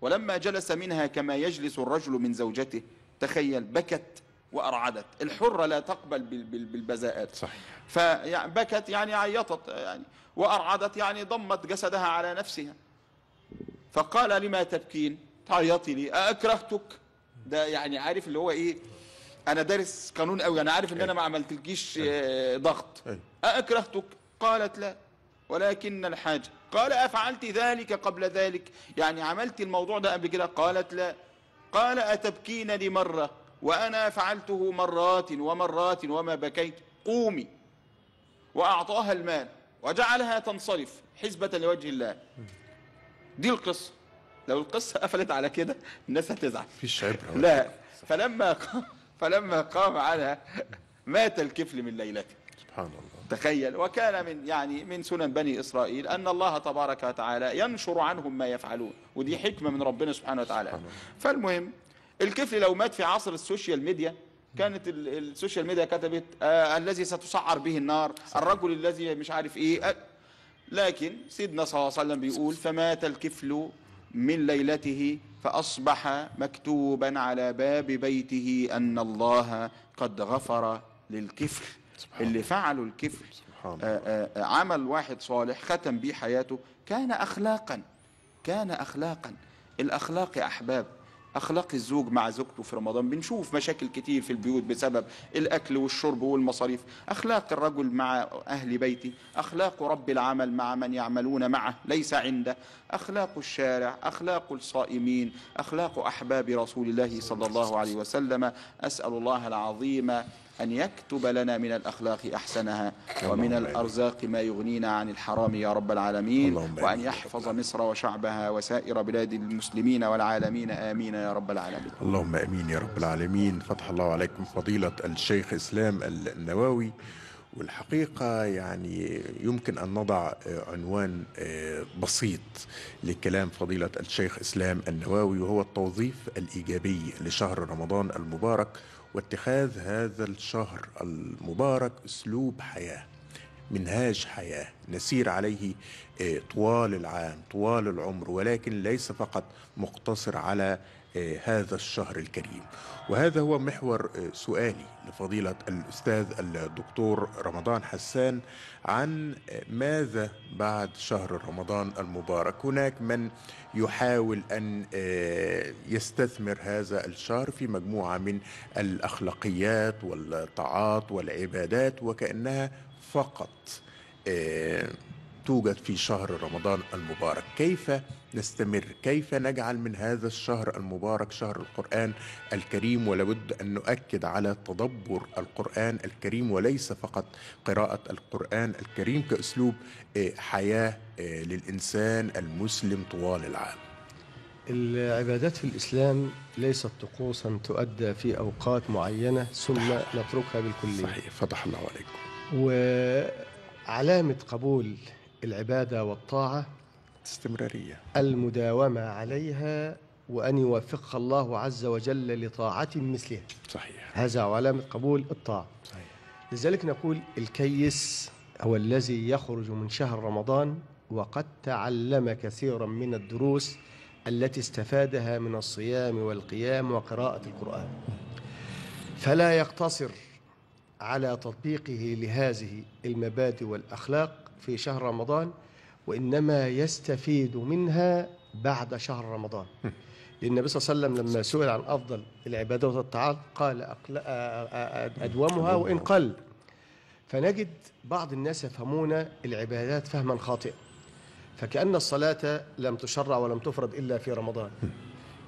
ولما جلس منها كما يجلس الرجل من زوجته تخيل بكت وأرعدت الحرة لا تقبل بالبزاءات صحيح فبكت يعني عيطت يعني وأرعدت يعني ضمت جسدها على نفسها فقال لما تبكين تعيطي لي أكرهتك ده يعني عارف اللي هو إيه أنا دارس قانون أوي أنا عارف إن أنا ما عملتلكيش آه، ضغط أكرهتك قالت لا ولكن الحاجة قال أفعلت ذلك قبل ذلك يعني عملت الموضوع ده قبل كده قالت لا قال أتبكين لمرة وأنا فعلته مرات ومرات وما بكيت قومي وأعطاها المال وجعلها تنصرف حزبة لوجه الله دي القصة لو القصة قفلت على كده الناس هتزعل مفيش عبرة لا فلما قام فلما قام عنها مات الكفل من ليلته سبحان الله تخيل وكان من يعني من سنن بني إسرائيل أن الله تبارك وتعالى ينشر عنهم ما يفعلون ودي حكمة من ربنا سبحانه وتعالى سبحان الله. فالمهم الكفل لو مات في عصر السوشيال ميديا كانت السوشيال ميديا كتبت آه الذي ستسعر به النار الرجل الذي مش عارف ايه لكن سيدنا صلى الله عليه وسلم بيقول فمات الكفل من ليلته فأصبح مكتوبا على باب بيته أن الله قد غفر للكفل اللي فعلوا الكفل آآ آآ آه، آه، آه، عمل واحد صالح ختم به حياته كان أخلاقا كان أخلاقا الأخلاق يا أحباب اخلاق الزوج مع زوجته في رمضان بنشوف مشاكل كتير في البيوت بسبب الاكل والشرب والمصاريف اخلاق الرجل مع اهل بيته اخلاق رب العمل مع من يعملون معه ليس عنده اخلاق الشارع اخلاق الصائمين اخلاق احباب رسول الله صلى الله عليه وسلم اسال الله العظيم أن يكتب لنا من الأخلاق أحسنها ومن الأرزاق ما يغنينا عن الحرام يا رب العالمين وأن يحفظ مصر وشعبها وسائر بلاد المسلمين والعالمين آمين يا رب العالمين اللهم آمين يا رب العالمين فتح الله عليكم فضيلة الشيخ إسلام النووي والحقيقة يعني يمكن أن نضع آه، عنوان آه، بسيط لكلام فضيلة الشيخ إسلام النووي وهو التوظيف الإيجابي لشهر رمضان المبارك واتخاذ هذا الشهر المبارك اسلوب حياه منهاج حياه نسير عليه آه، طوال العام طوال العمر ولكن ليس فقط مقتصر على هذا الشهر الكريم وهذا هو محور آه، سؤالي لفضيلة الأستاذ الدكتور رمضان حسان عن آه، ماذا بعد شهر رمضان المبارك هناك من يحاول أن آه، يستثمر هذا الشهر في مجموعة من الأخلاقيات والطاعات والعبادات وكأنها فقط توجد في شهر رمضان المبارك كيف نستمر كيف نجعل من هذا الشهر المبارك شهر القرآن الكريم ولابد أن نؤكد على تدبر القرآن الكريم وليس فقط قراءة القرآن الكريم كأسلوب آه، حياة آه، للإنسان المسلم طوال العام العبادات في الإسلام ليست طقوسا تؤدى في أوقات معينة ثم نتركها بالكلية صحيح فتح الله عليكم وعلامة قبول العبادة والطاعة استمرارية المداومة عليها وأن يوفقها الله عز وجل لطاعة مثلها صحيح هذا علامة قبول الطاعة صحيح لذلك نقول الكيس هو الذي يخرج من شهر رمضان وقد تعلم كثيرا من الدروس التي استفادها من الصيام والقيام وقراءة القرآن فلا يقتصر على تطبيقه لهذه المبادئ والأخلاق في شهر رمضان وإنما يستفيد منها بعد شهر رمضان لأن النبي صلى الله عليه وسلم لما سئل عن أفضل العبادة الطاعات قال أدومها وإن قل فنجد بعض الناس يفهمون العبادات فهما خاطئا فكأن الصلاة لم تشرع ولم تفرض إلا في رمضان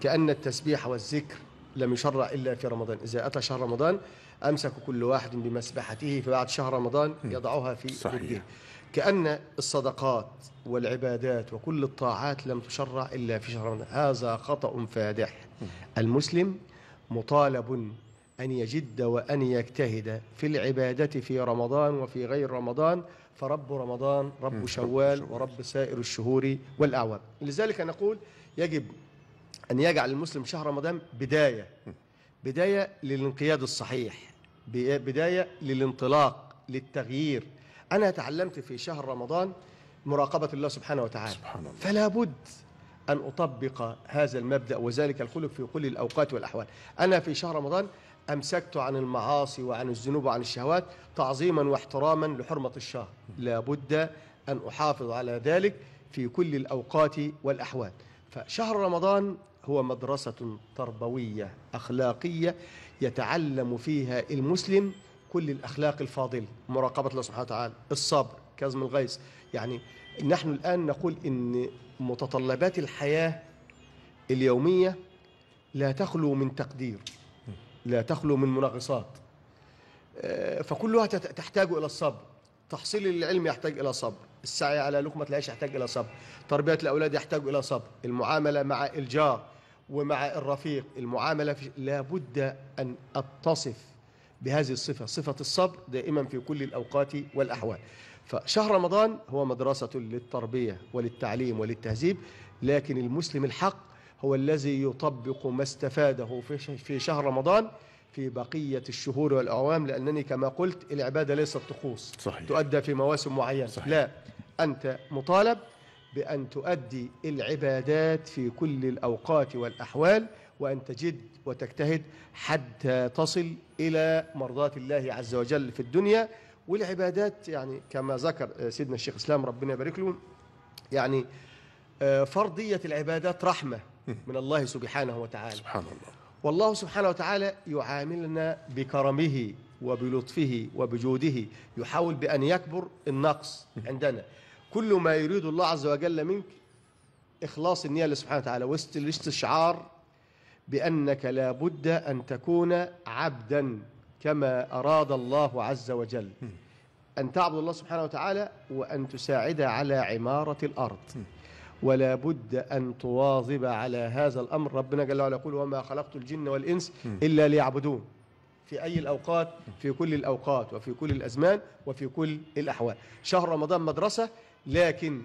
كأن التسبيح والذكر لم يشرع إلا في رمضان إذا أتى شهر رمضان أمسك كل واحد بمسبحته فبعد شهر رمضان يضعها في صحيح. رده كأن الصدقات والعبادات وكل الطاعات لم تشرع إلا في شهر رمضان هذا خطأ فادح المسلم مطالب أن يجد وأن يجتهد في العبادة في رمضان وفي غير رمضان فرب رمضان رب شوال ورب سائر الشهور والأعوام لذلك نقول يجب أن يجعل المسلم شهر رمضان بداية بداية للانقياد الصحيح بداية للانطلاق للتغيير أنا تعلمت في شهر رمضان مراقبة الله سبحانه وتعالى سبحان الله. فلا بد أن أطبق هذا المبدأ وذلك الخلق في كل الأوقات والأحوال أنا في شهر رمضان أمسكت عن المعاصي وعن الذنوب وعن الشهوات تعظيما واحتراما لحرمة الشهر لا بد أن أحافظ على ذلك في كل الأوقات والأحوال فشهر رمضان هو مدرسة تربوية أخلاقية يتعلم فيها المسلم كل الأخلاق الفاضلة مراقبة الله سبحانه وتعالى الصبر كظم الغيث يعني نحن الآن نقول إن متطلبات الحياة اليومية لا تخلو من تقدير لا تخلو من منغصات آه، فكلها تحتاج إلى الصبر تحصيل العلم يحتاج إلى صبر السعي على لقمة العيش يحتاج إلى صبر تربية الأولاد يحتاج إلى صبر المعاملة مع الجار ومع الرفيق المعاملة لابد أن أتصف بهذه الصفة صفة الصبر دائما في كل الأوقات والأحوال فشهر رمضان هو مدرسة للتربية وللتعليم وللتهذيب لكن المسلم الحق هو الذي يطبق ما استفاده في شهر رمضان في بقية الشهور والأعوام لأنني كما قلت العبادة ليست طقوس صحيح. تؤدى في مواسم معينة صحيح. لا أنت مطالب بأن تؤدي العبادات في كل الأوقات والأحوال وأن تجد وتجتهد حتى تصل إلى مرضاة الله عز وجل في الدنيا والعبادات يعني كما ذكر آه، سيدنا الشيخ الإسلام ربنا يبارك له يعني آه، فرضية العبادات رحمة من الله سبحانه وتعالى سبحان الله والله سبحانه وتعالى يعاملنا بكرمه وبلطفه وبجوده يحاول بأن يكبر النقص عندنا كل ما يريد الله عز وجل منك إخلاص النية لله سبحانه وتعالى واستشعار بأنك لا بد أن تكون عبدا كما أراد الله عز وجل أن تعبد الله سبحانه وتعالى وأن تساعد على عمارة الأرض ولا بد أن تواظب على هذا الأمر ربنا جل وعلا يقول وما خلقت الجن والإنس إلا ليعبدون في أي الأوقات في كل الأوقات وفي كل الأزمان وفي كل الأحوال شهر رمضان مدرسة لكن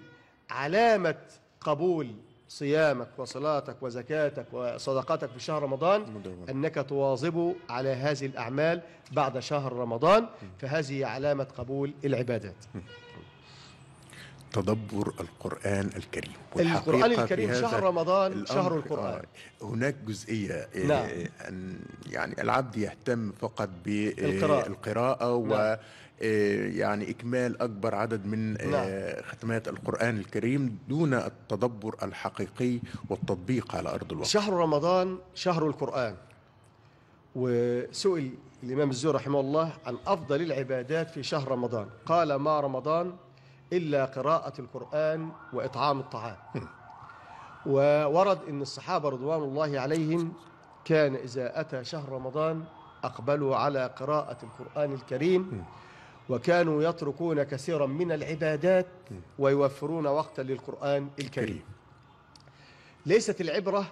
علامة قبول صيامك وصلاتك وزكاتك وصدقاتك في شهر رمضان أنك تواظب على هذه الأعمال بعد شهر رمضان فهذه علامة قبول العبادات تدبر القرآن الكريم القرآن الكريم شهر رمضان شهر آه، القرآن هناك جزئية آه، نعم. أن يعني العبد يهتم فقط بالقراءة نعم. آه، يعني إكمال أكبر عدد من آه، نعم. ختمات القرآن الكريم دون التدبر الحقيقي والتطبيق على أرض الواقع شهر رمضان شهر القرآن وسئل الإمام الزهري رحمه الله عن أفضل العبادات في شهر رمضان قال ما رمضان إلا قراءة القرآن وإطعام الطعام وورد أن الصحابة رضوان الله عليهم كان إذا أتى شهر رمضان أقبلوا على قراءة القرآن الكريم وكانوا يتركون كثيرا من العبادات ويوفرون وقتا للقرآن الكريم ليست العبرة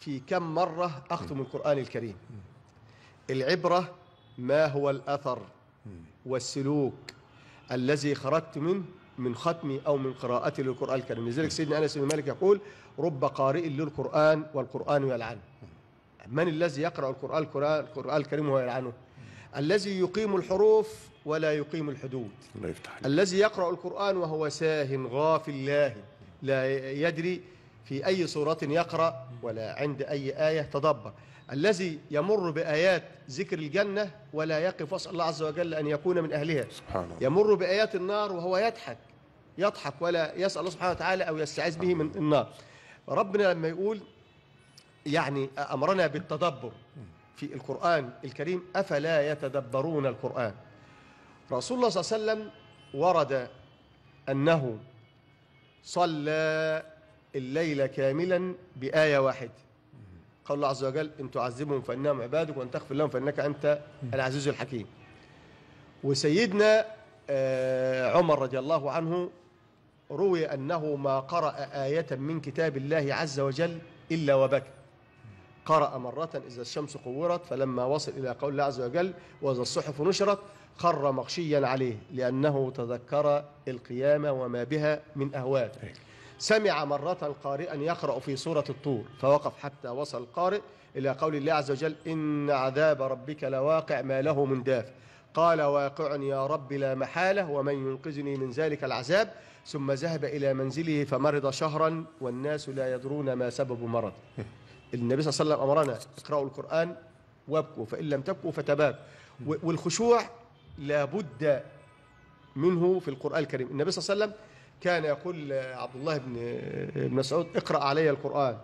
في كم مرة أختم القرآن الكريم العبرة ما هو الأثر والسلوك الذي خرجت منه من ختمي أو من قراءتي للقرآن الكريم لذلك سيدنا أنس بن مالك يقول رب قارئ للقرآن والقرآن يلعنه من الذي يقرأ القرآن الكريم وهو يلعنه الذي يقيم الحروف ولا يقيم الحدود الله يفتح عليك. الذي يقرأ القرآن وهو ساه غافل الله لا يدري في أي سورة يقرأ ولا عند أي آية تدبر الذي يمر بآيات ذكر الجنة ولا يقف واسأل الله عز وجل أن يكون من أهلها سبحان الله. يمر بآيات النار وهو يضحك يضحك ولا يسأل الله سبحانه وتعالى أو يستعيذ به من النار ربنا لما يقول يعني أمرنا بالتدبر في القرآن الكريم أفلا يتدبرون القرآن رسول الله صلى الله عليه وسلم ورد أنه صلى الليل كاملا بآية واحدة قال الله عز وجل إن تعذبهم فإنهم عبادك وإن تغفر لهم فإنك أنت العزيز الحكيم وسيدنا آه، عمر رضي الله عنه روي أنه ما قرأ آية من كتاب الله عز وجل إلا وبكى قرأ مرة إذا الشمس قورت فلما وصل إلى قول الله عز وجل وإذا الصحف نشرت خر مغشيا عليه لأنه تذكر القيامة وما بها من أهوال إيه. سمع مرة قارئا يقرأ في سورة الطور فوقف حتى وصل القارئ إلى قول الله عز وجل إن عذاب ربك لواقع ما له من دافع قال واقع يا رب لا محالة ومن ينقذني من ذلك العذاب ثم ذهب إلى منزله فمرض شهرا والناس لا يدرون ما سبب مرضه إيه. النبي صلى الله عليه وسلم امرنا اقرأوا القرآن وابكوا فإن لم تبكوا فتباب والخشوع لابد منه في القرآن الكريم النبي صلى الله عليه وسلم كان يقول عبد الله بن مسعود اقرأ علي القرآن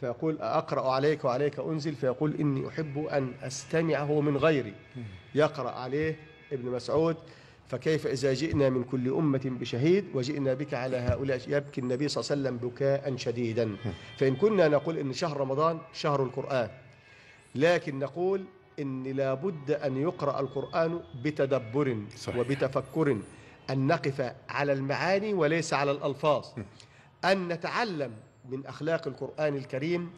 فيقول أقرأ عليك وعليك أنزل فيقول إني أحب أن أستمعه من غيري يقرأ عليه ابن مسعود فكيف إذا جئنا من كل أمة بشهيد وجئنا بك على هؤلاء يبكي النبي صلى الله عليه وسلم بكاء شديدا فإن كنا نقول إن شهر رمضان شهر القرآن لكن نقول إن لابد أن يقرأ القرآن بتدبر صحيح. وبتفكر أن نقف على المعاني وليس على الألفاظ أن نتعلم من أخلاق القرآن الكريم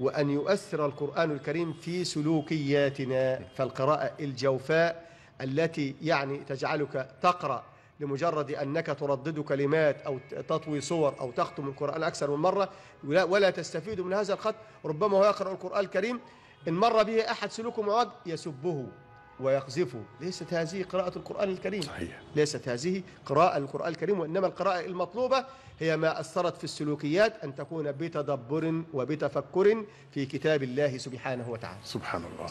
وأن يؤثر القرآن الكريم في سلوكياتنا فالقراءة الجوفاء التي يعني تجعلك تقرأ لمجرد أنك تردد كلمات أو تطوي صور أو تختم القرآن أكثر من مرة ولا تستفيد من هذا الخط ربما هو يقرأ القرآن الكريم إن مر به أحد سلوكه معاد يسبه ويقذفه ليست هذه قراءة القرآن الكريم صحيح. ليست هذه قراءة القرآن الكريم وإنما القراءة المطلوبة هي ما أثرت في السلوكيات أن تكون بتدبر وبتفكر في كتاب الله سبحانه وتعالى سبحان الله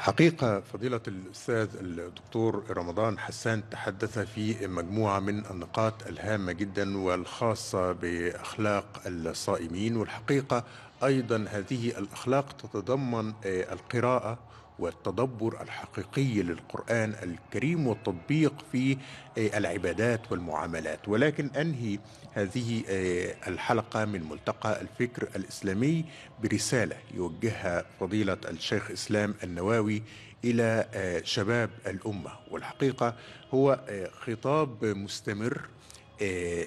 الحقيقة فضيلة الأستاذ الدكتور رمضان حسان تحدث في مجموعة من النقاط الهامة جدا والخاصة بأخلاق الصائمين والحقيقة أيضا هذه الأخلاق تتضمن آه، القراءة والتدبر الحقيقي للقرآن الكريم والتطبيق في آه، العبادات والمعاملات ولكن أنهي هذه آه، الحلقة من ملتقى الفكر الإسلامي برسالة يوجهها فضيلة الشيخ إسلام النواوي إلى آه، شباب الأمة والحقيقة هو آه، خطاب مستمر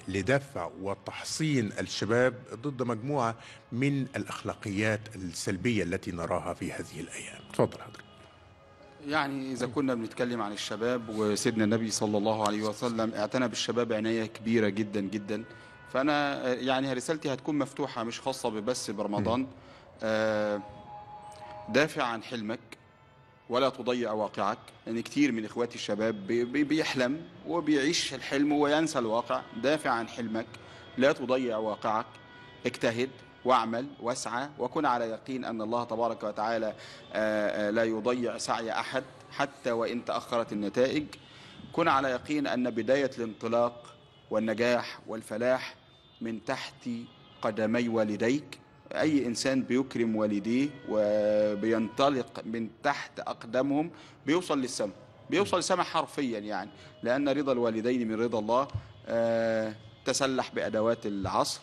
لدفع وتحصين الشباب ضد مجموعة من الأخلاقيات السلبية التي نراها في هذه الأيام تفضل حضرتك يعني إذا أيوة. كنا بنتكلم عن الشباب وسيدنا النبي صلى الله عليه وسلم اعتنى بالشباب عناية كبيرة جدا جدا فأنا يعني رسالتي هتكون مفتوحة مش خاصة بس برمضان أيوة. آه، دافع عن حلمك ولا تضيع واقعك لأن يعني كتير من إخواتي الشباب بيحلم وبيعيش الحلم وينسى الواقع دافع عن حلمك لا تضيع واقعك اجتهد واعمل واسعى وكن على يقين أن الله تبارك وتعالى آه، آه، لا يضيع سعي أحد حتى وإن تأخرت النتائج كن على يقين أن بداية الانطلاق والنجاح والفلاح من تحت قدمي والديك أي إنسان بيكرم والديه وبينطلق من تحت أقدامهم بيوصل للسماء بيوصل للسماء حرفيا يعني لأن رضا الوالدين من رضا الله آه، تسلح بأدوات العصر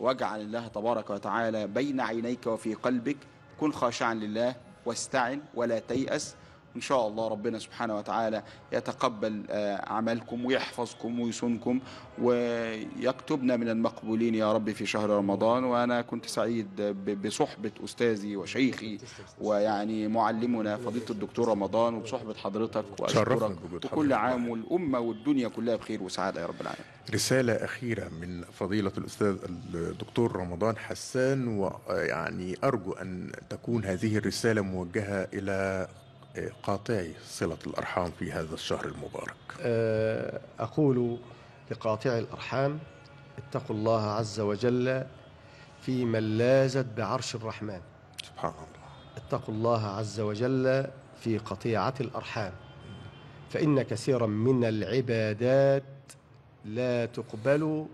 واجعل الله تبارك وتعالى بين عينيك وفي قلبك كن خاشعا لله واستعن ولا تيأس إن شاء الله ربنا سبحانه وتعالى يتقبل آه، عملكم ويحفظكم ويصونكم ويكتبنا من المقبولين يا رب في شهر رمضان وأنا كنت سعيد بصحبة أستاذي وشيخي ويعني معلمنا فضيلة الدكتور رمضان وبصحبة حضرتك وأشكرك وكل عام والأمة والدنيا كلها بخير وسعادة يا رب العالمين رسالة أخيرة من فضيلة الأستاذ الدكتور رمضان حسان ويعني أرجو أن تكون هذه الرسالة موجهة إلى قاطعي صلة الأرحام في هذا الشهر المبارك أه، أقول لقاطعي الأرحام اتقوا الله عز وجل في من لازت بعرش الرحمن سبحان الله اتقوا الله عز وجل في قطيعة الأرحام فإن كثيرا من العبادات لا تقبل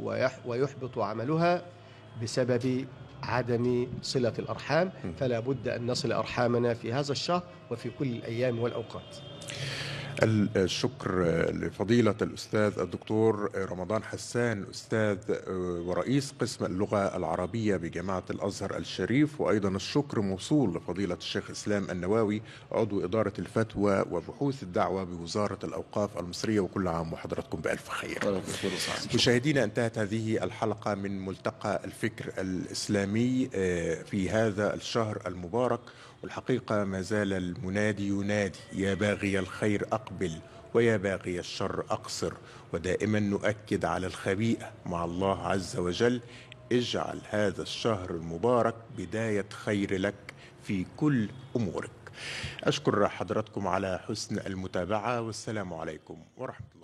ويحبط عملها بسبب عدم صلة الأرحام فلا بد أن نصل أرحامنا في هذا الشهر وفي كل الأيام والأوقات الشكر لفضيلة الأستاذ الدكتور رمضان حسان أستاذ ورئيس قسم اللغة العربية بجامعة الأزهر الشريف وأيضا الشكر موصول لفضيلة الشيخ إسلام النواوي عضو إدارة الفتوى وبحوث الدعوة بوزارة الأوقاف المصرية وكل عام وحضراتكم بألف خير مشاهدينا انتهت هذه الحلقة من ملتقى الفكر الإسلامي آه، في هذا الشهر المبارك والحقيقة ما زال المنادي ينادي يا باغي الخير أقبل ويا باغي الشر أقصر ودائما نؤكد على الخبيئة مع الله عز وجل اجعل هذا الشهر المبارك بداية خير لك في كل أمورك أشكر حضراتكم على حسن المتابعة والسلام عليكم ورحمة الله